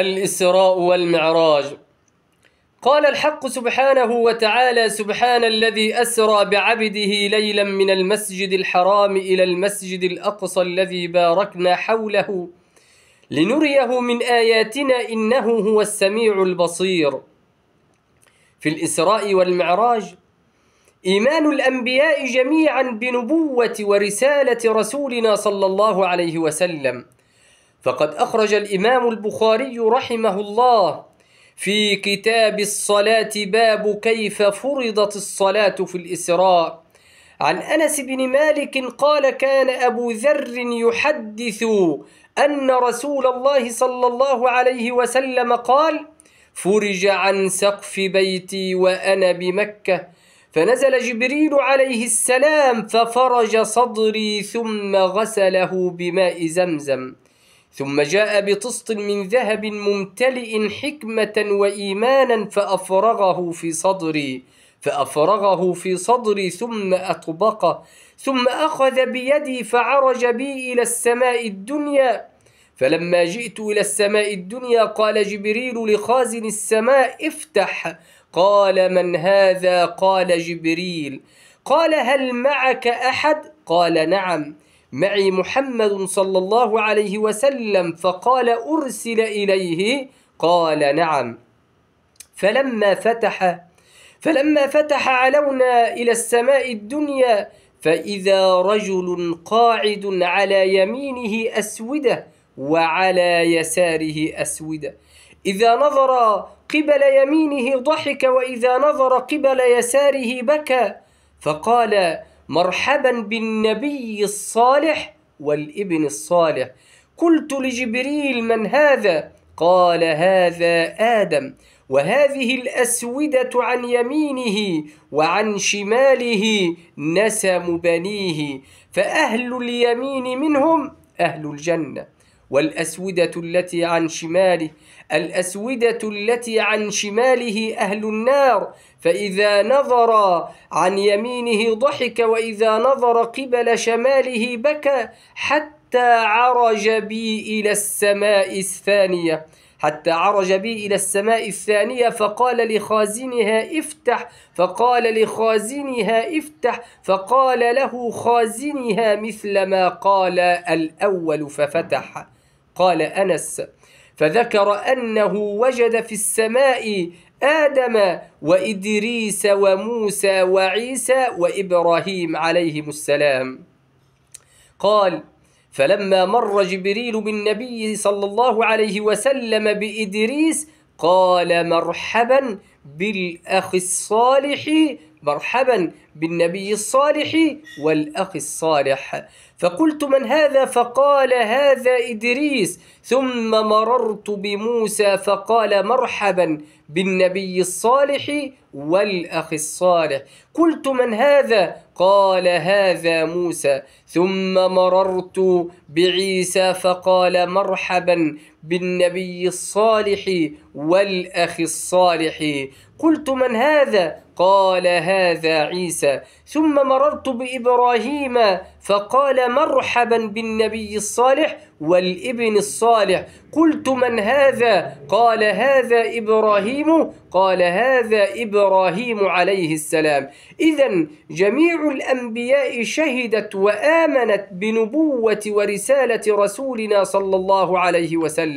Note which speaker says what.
Speaker 1: الإسراء والمعراج قال الحق سبحانه وتعالى سبحان الذي أسرى بعبده ليلا من المسجد الحرام إلى المسجد الأقصى الذي باركنا حوله لنريه من آياتنا إنه هو السميع البصير في الإسراء والمعراج إيمان الأنبياء جميعا بنبوة ورسالة رسولنا صلى الله عليه وسلم فقد أخرج الإمام البخاري رحمه الله في كتاب الصلاة باب كيف فرضت الصلاة في الإسراء عن أنس بن مالك قال كان أبو ذر يحدث أن رسول الله صلى الله عليه وسلم قال فرج عن سقف بيتي وأنا بمكة فنزل جبريل عليه السلام ففرج صدري ثم غسله بماء زمزم ثم جاء بطست من ذهب ممتلئ حكمة وإيمانا فأفرغه في صدري فأفرغه في صدري ثم أطبقه ثم أخذ بيدي فعرج بي إلى السماء الدنيا فلما جئت إلى السماء الدنيا قال جبريل لخازن السماء افتح قال من هذا قال جبريل قال هل معك أحد قال نعم معي محمد صلى الله عليه وسلم فقال أرسل إليه قال نعم فلما فتح فلما فتح علونا إلى السماء الدنيا فإذا رجل قاعد على يمينه أسودة وعلى يساره أسودة إذا نظر قبل يمينه ضحك وإذا نظر قبل يساره بكى فقال مرحبا بالنبي الصالح والابن الصالح قلت لجبريل من هذا قال هذا آدم وهذه الأسودة عن يمينه وعن شماله نسم بنيه فأهل اليمين منهم أهل الجنة والأسودة التي عن شماله الأسودة التي عن شماله أهل النار فإذا نظر عن يمينه ضحك وإذا نظر قبل شماله بكى حتى عرج بي إلى السماء الثانية حتى عرج بي إلى السماء الثانية فقال لخازنها افتح فقال لخازنها افتح فقال له خازنها مثل ما قال الأول ففتح قال أنس فذكر أنه وجد في السماء آدم وإدريس وموسى وعيسى وإبراهيم عليهم السلام قال فلما مر جبريل بالنبي صلى الله عليه وسلم بإدريس قال مرحبا بالأخ الصالح مرحبا بالنبي الصالح والأخ الصالح فقلت من هذا فقال هذا إدريس ثم مررت بموسى فقال مرحبا بالنبي الصالح والأخ الصالح قلت من هذا قال هذا موسى ثم مررت بعيسى فقال مرحبا بالنبي الصالح والأخ الصالح قلت من هذا قال هذا عيسى عيسى ثم مررت بإبراهيم فقال مرحبا بالنبي الصالح والابن الصالح قلت من هذا قال هذا إبراهيم قال هذا إبراهيم عليه السلام إذا جميع الأنبياء شهدت وآمنت بنبوة ورسالة رسولنا صلى الله عليه وسلم